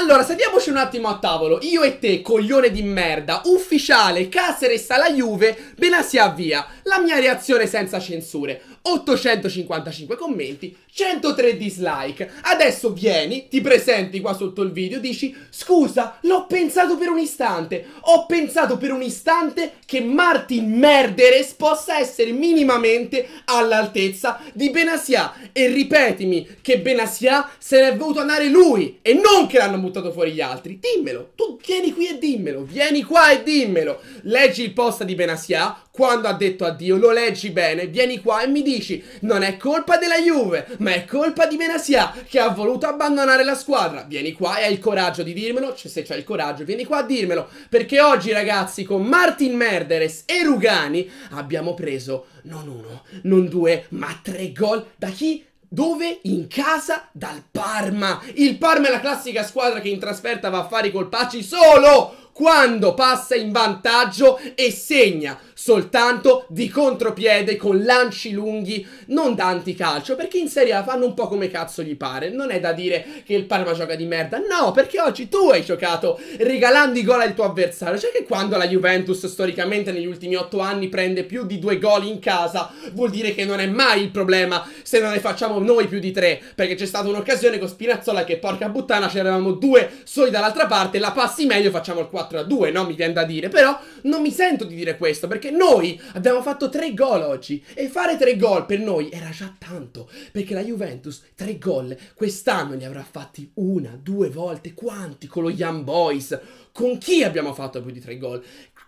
Allora, sediamoci un attimo a tavolo. Io e te, coglione di merda, ufficiale, Caceres alla Juve, Benassi avvia. La mia reazione senza censure. 855 commenti, 103 dislike. Adesso vieni, ti presenti qua sotto il video, dici Scusa, l'ho pensato per un istante. Ho pensato per un istante che Martin Merderes possa essere minimamente all'altezza di Benassia. E ripetimi che Benassia se ne è voluto andare lui e non che l'hanno mutato buttato fuori gli altri. Dimmelo, tu vieni qui e dimmelo, vieni qua e dimmelo. Leggi il post di Benassia quando ha detto addio, lo leggi bene, vieni qua e mi dici non è colpa della Juve, ma è colpa di Benassia che ha voluto abbandonare la squadra. Vieni qua e hai il coraggio di dirmelo, cioè, se c'hai il coraggio, vieni qua a dirmelo, perché oggi ragazzi con Martin Merderes e Rugani abbiamo preso non uno, non due, ma tre gol da chi? Dove? In casa dal Parma. Il Parma è la classica squadra che in trasferta va a fare i colpacci solo quando passa in vantaggio e segna soltanto di contropiede con lanci lunghi, non da anticalcio, perché in Serie A fanno un po' come cazzo gli pare. Non è da dire che il Parma gioca di merda, no, perché oggi tu hai giocato regalando i gol al tuo avversario. Cioè che quando la Juventus storicamente negli ultimi otto anni prende più di due gol in casa, vuol dire che non è mai il problema se non ne facciamo noi più di tre, perché c'è stata un'occasione con Spinazzola che porca puttana c'eravamo due soli dall'altra parte, la passi meglio, facciamo il 4 4 a 2, no? Mi viene da dire. Però non mi sento di dire questo perché noi abbiamo fatto 3 gol oggi e fare 3 gol per noi era già tanto perché la Juventus 3 gol quest'anno ne avrà fatti una, due volte. Quanti con lo Young Boys? Con chi abbiamo fatto più di tre gol?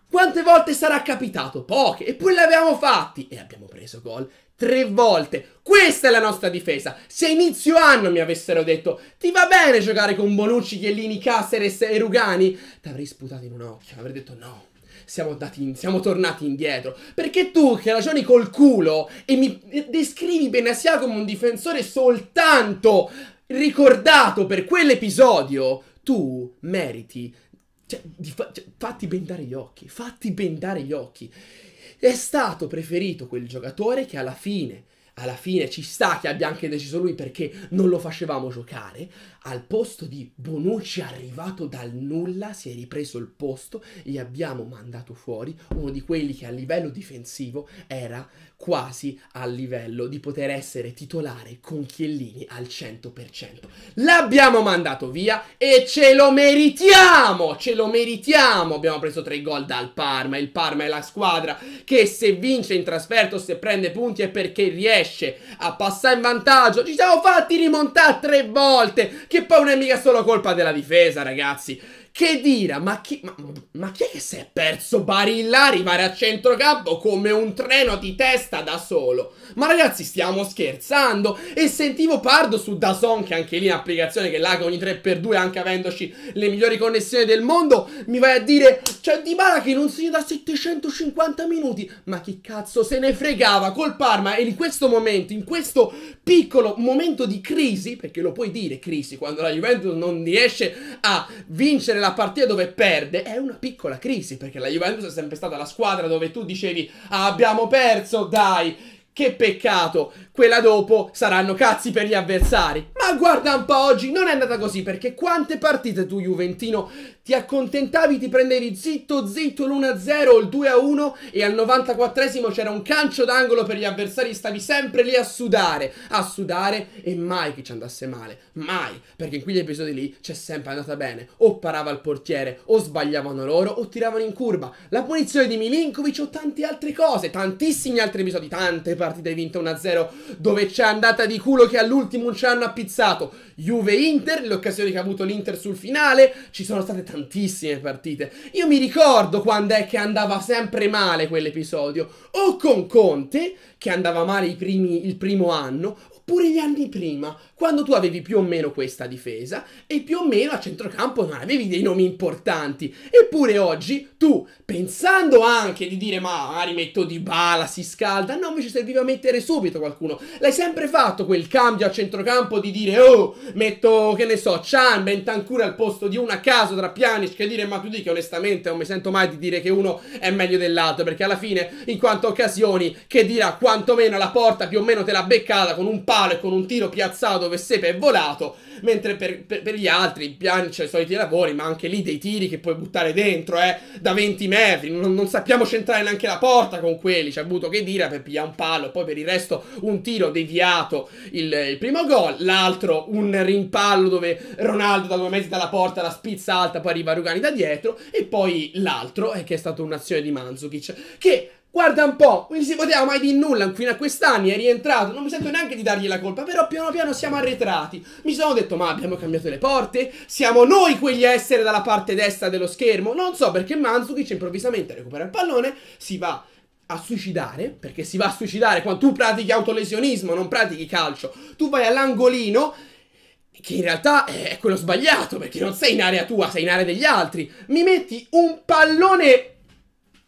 Quante volte sarà capitato? Poche. Eppure le abbiamo fatti e abbiamo preso gol tre volte. Questa è la nostra difesa. Se a inizio anno mi avessero detto ti va bene giocare con Bonucci, Chiellini, Caceres e Rugani, t'avrei sputato in un occhio. Avrei detto no. Siamo, andati in, siamo tornati indietro. Perché tu che ragioni col culo e mi descrivi Benassia come un difensore soltanto ricordato per quell'episodio, tu meriti cioè, fa cioè, fatti bendare gli occhi, fatti bendare gli occhi. È stato preferito quel giocatore che alla fine, alla fine ci sta che abbia anche deciso lui perché non lo facevamo giocare, al posto di Bonucci arrivato dal nulla, si è ripreso il posto gli abbiamo mandato fuori uno di quelli che a livello difensivo era quasi al livello di poter essere titolare con Chiellini al 100%. L'abbiamo mandato via e ce lo meritiamo, ce lo meritiamo. Abbiamo preso tre gol dal Parma, il Parma è la squadra che se vince in trasferto, se prende punti è perché riesce a passare in vantaggio. Ci siamo fatti rimontare tre volte, che poi non è mica solo colpa della difesa, ragazzi. Che dira, ma chi, ma, ma chi è che si è perso Barilla arrivare a centrocampo come un treno di testa da solo? Ma ragazzi, stiamo scherzando! E sentivo Pardo su Dazon, che anche lì è un'applicazione che laga ogni 3x2, anche avendoci le migliori connessioni del mondo. Mi vai a dire, c'è Di Bala che non segna da 750 minuti. Ma chi cazzo se ne fregava col Parma? E in questo momento, in questo piccolo momento di crisi, perché lo puoi dire crisi, quando la Juventus non riesce a vincere nella partita dove perde è una piccola crisi, perché la Juventus è sempre stata la squadra dove tu dicevi ah, abbiamo perso, dai, che peccato, quella dopo saranno cazzi per gli avversari. Ma guarda un po' oggi, non è andata così perché quante partite tu Juventino ti accontentavi, ti prendevi zitto zitto l'1-0, il 2-1 e al 94esimo c'era un calcio d'angolo per gli avversari, stavi sempre lì a sudare, a sudare e mai che ci andasse male, mai, perché in quegli episodi lì c'è sempre andata bene, o parava il portiere, o sbagliavano loro, o tiravano in curva, la punizione di Milinkovic o tante altre cose, tantissimi altri episodi, tante partite vinte 1-0 dove c'è andata di culo che all'ultimo ci hanno appizzato, Juve-Inter, l'occasione che ha avuto l'Inter sul finale, ci sono state tante tantissime partite. Io mi ricordo quando è che andava sempre male quell'episodio, o con Conte, che andava male primi, il primo anno, oppure gli anni prima, quando tu avevi più o meno questa difesa e più o meno a centrocampo non avevi dei nomi importanti. Eppure oggi tu, pensando anche di dire ma ah, rimetto di bala, si scalda, no, invece serviva mettere subito qualcuno. L'hai sempre fatto quel cambio a centrocampo di dire oh, metto, che ne so, Chan, Bentancur al posto di uno a caso tra Pjanic che dire ma tu dici che onestamente non mi sento mai di dire che uno è meglio dell'altro perché alla fine in quanto occasioni che dirà quantomeno la porta più o meno te l'ha beccata con un palo e con un tiro piazzato dove Sepe è volato, mentre per, per, per gli altri piani c'è cioè i soliti lavori, ma anche lì dei tiri che puoi buttare dentro, eh, da 20 metri, non, non sappiamo centrare neanche la porta con quelli, ci ha avuto che dire per pigliare un palo, poi per il resto un tiro deviato il, il primo gol, l'altro un rimpallo dove Ronaldo da due mesi dalla porta la spizza alta, poi arriva Rugani da dietro, e poi l'altro, è eh, che è stata un'azione di Manzukic, che Guarda un po', quindi si poteva mai di nulla fino a quest'anno, è rientrato, non mi sento neanche di dargli la colpa, però piano piano siamo arretrati. Mi sono detto, ma abbiamo cambiato le porte? Siamo noi quegli a essere dalla parte destra dello schermo? Non so perché Manzukic improvvisamente recupera il pallone, si va a suicidare, perché si va a suicidare quando tu pratichi autolesionismo, non pratichi calcio, tu vai all'angolino che in realtà è quello sbagliato, perché non sei in area tua, sei in area degli altri. Mi metti un pallone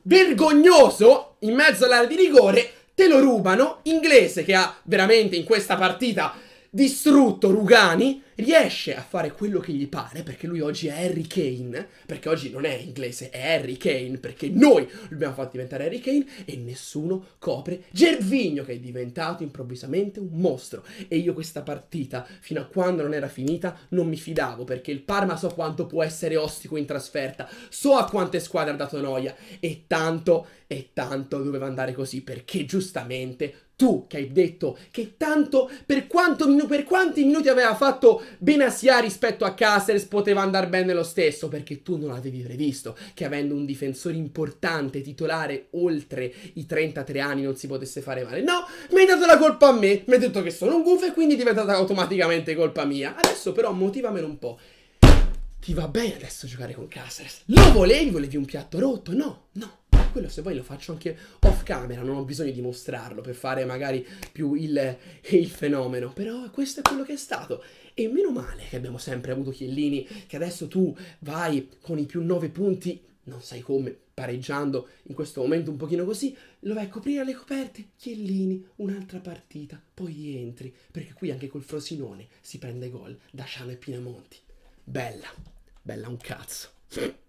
vergognoso in mezzo all'area di rigore, te lo rubano, inglese che ha veramente in questa partita distrutto Rugani, riesce a fare quello che gli pare, perché lui oggi è Harry Kane, perché oggi non è inglese, è Harry Kane, perché noi l'abbiamo fatto diventare Harry Kane e nessuno copre Gervigno che è diventato improvvisamente un mostro. E io questa partita, fino a quando non era finita, non mi fidavo, perché il Parma so quanto può essere ostico in trasferta, so a quante squadre ha dato noia, e tanto, e tanto doveva andare così, perché giustamente tu che hai detto che tanto per, quanto, per, quanti minuti aveva fatto Benassia rispetto a Caceres poteva andare bene lo stesso perché tu non avevi previsto che avendo un difensore importante titolare oltre i 33 anni non si potesse fare male. No, mi hai dato la colpa a me, mi hai detto che sono un gufo e quindi è diventata automaticamente colpa mia. Adesso però motivamelo un po'. Ti va bene adesso giocare con Caceres? Lo volevi? Volevi un piatto rotto? No, no quello se vuoi lo faccio anche off camera, non ho bisogno di mostrarlo per fare magari più il, il fenomeno, però questo è quello che è stato. E meno male che abbiamo sempre avuto Chiellini, che adesso tu vai con i più 9 punti, non sai come, pareggiando in questo momento un pochino così, lo vai a coprire alle coperte, Chiellini, un'altra partita, poi entri, perché qui anche col Frosinone si prende gol da Sciano e Pinamonti. Bella, bella un cazzo.